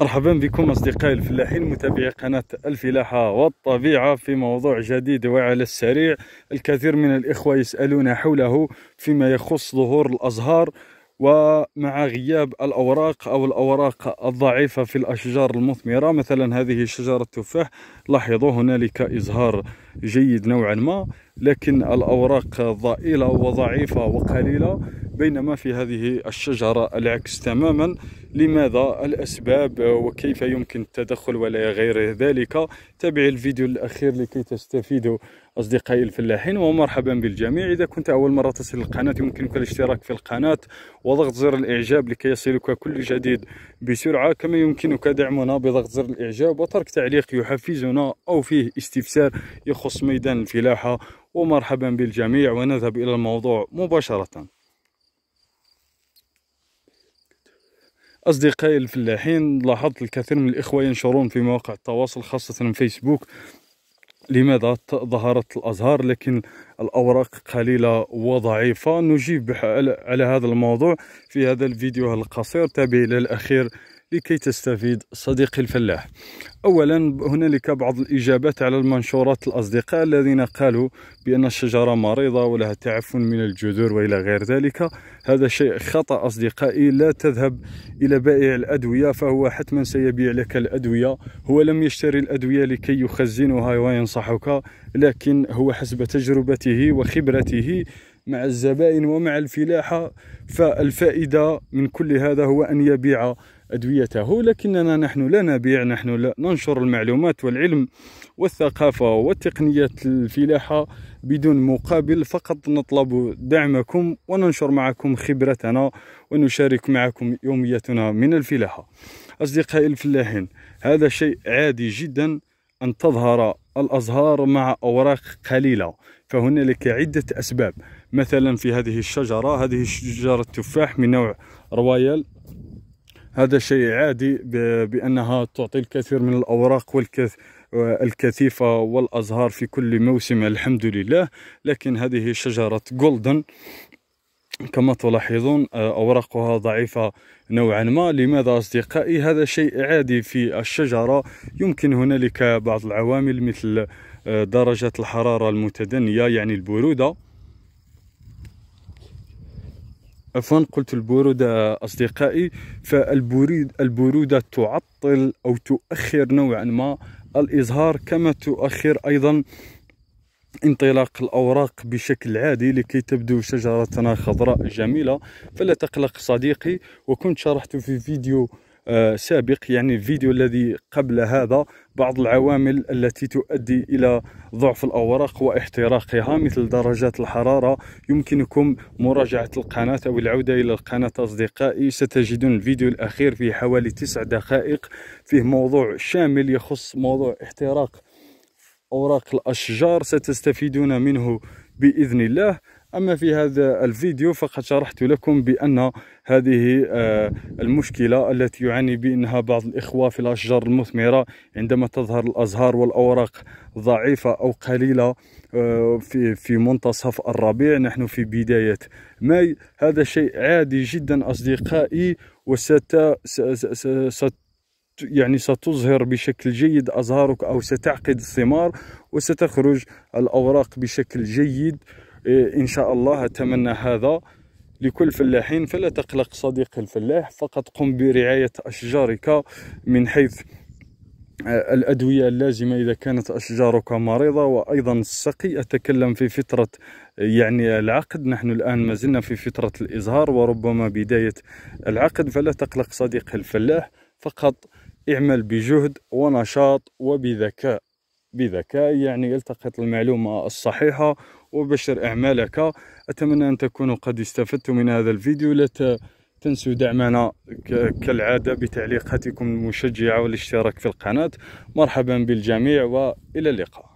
مرحبا بكم أصدقائي الفلاحين متابعي قناة الفلاحة والطبيعة في موضوع جديد وعلى السريع الكثير من الإخوة يسألون حوله فيما يخص ظهور الأزهار ومع غياب الأوراق أو الأوراق الضعيفة في الأشجار المثمرة مثلا هذه شجرة التفاح لاحظوا هنالك إزهار جيد نوعا ما لكن الأوراق ضئيلة وضعيفة وقليلة بينما في هذه الشجرة العكس تماما لماذا الأسباب وكيف يمكن التدخل ولا غير ذلك تابع الفيديو الأخير لكي تستفيدوا أصدقائي الفلاحين ومرحبا بالجميع إذا كنت أول مرة تصل القناة يمكنك الاشتراك في القناة وضغط زر الإعجاب لكي يصلك كل جديد بسرعة كما يمكنك دعمنا بضغط زر الإعجاب وترك تعليق يحفزنا أو فيه استفسار يخ يخص ميدان الفلاحة ومرحبا بالجميع ونذهب إلى الموضوع مباشرة أصدقائي الفلاحين لاحظت الكثير من الإخوة ينشرون في مواقع التواصل خاصة فيسبوك لماذا ظهرت الأزهار لكن الأوراق قليلة وضعيفة نجيب على هذا الموضوع في هذا الفيديو القصير تابع إلى الأخير لكي تستفيد صديقي الفلاح أولا هنالك بعض الإجابات على المنشورات الأصدقاء الذين قالوا بأن الشجرة مريضة ولها تعفن من الجذور وإلى غير ذلك هذا شيء خطأ أصدقائي لا تذهب إلى بائع الأدوية فهو حتما سيبيع لك الأدوية هو لم يشتري الأدوية لكي يخزنها وينصحك لكن هو حسب تجربته وخبرته مع الزبائن ومع الفلاحة فالفائدة من كل هذا هو أن يبيع أدويته لكننا نحن لا نبيع نحن لا ننشر المعلومات والعلم والثقافة والتقنيات الفلاحة بدون مقابل فقط نطلب دعمكم وننشر معكم خبرتنا ونشارك معكم يوميتنا من الفلاحة أصدقائي الفلاحين هذا شيء عادي جدا أن تظهر الأزهار مع أوراق قليلة فهنالك عدة أسباب مثلا في هذه الشجرة هذه شجرة تفاح من نوع رويال هذا شيء عادي بأنها تعطي الكثير من الأوراق والكث الكثيفة والأزهار في كل موسم الحمد لله لكن هذه شجرة جولدن كما تلاحظون آه، أوراقها ضعيفة نوعا ما لماذا أصدقائي هذا شيء عادي في الشجرة يمكن هنالك بعض العوامل مثل آه، درجة الحرارة المتدنية يعني البرودة عفوا قلت البرودة أصدقائي فالبرودة البرودة تعطل أو تؤخر نوعا ما الإزهار كما تؤخر أيضا انطلاق الأوراق بشكل عادي لكي تبدو شجرتنا خضراء جميلة فلا تقلق صديقي وكنت شرحت في فيديو آه، سابق يعني الفيديو الذي قبل هذا بعض العوامل التي تؤدي إلى ضعف الأوراق واحتراقها مثل درجات الحرارة يمكنكم مراجعة القناة أو العودة إلى القناة أصدقائي ستجدون الفيديو الأخير في حوالي تسع دقائق فيه موضوع شامل يخص موضوع احتراق أوراق الأشجار ستستفيدون منه بإذن الله أما في هذا الفيديو فقد شرحت لكم بأن هذه آه، المشكلة التي يعاني بأنها بعض الإخوة في الأشجار المثمرة عندما تظهر الأزهار والأوراق ضعيفة أو قليلة آه، في في منتصف الربيع نحن في بداية ماي هذا شيء عادي جدا أصدقائي وست يعني ستظهر بشكل جيد أزهارك أو ستعقد الثمار وستخرج الأوراق بشكل جيد إيه، إن شاء الله أتمنى هذا لكل فلاحين فلا تقلق صديقي الفلاح فقط قم برعاية أشجارك من حيث آه، الأدوية اللازمة إذا كانت أشجارك مريضة وأيضا السقي أتكلم في فترة يعني العقد نحن الآن ما زلنا في فترة الإزهار وربما بداية العقد فلا تقلق صديقي الفلاح فقط اعمل بجهد ونشاط وبذكاء بذكاء يعني التقط المعلومة الصحيحة وبشر أعمالك أتمنى أن تكونوا قد استفدتم من هذا الفيديو لا تنسوا دعمنا كالعادة بتعليقاتكم المشجعة والاشتراك في القناة مرحبا بالجميع وإلى اللقاء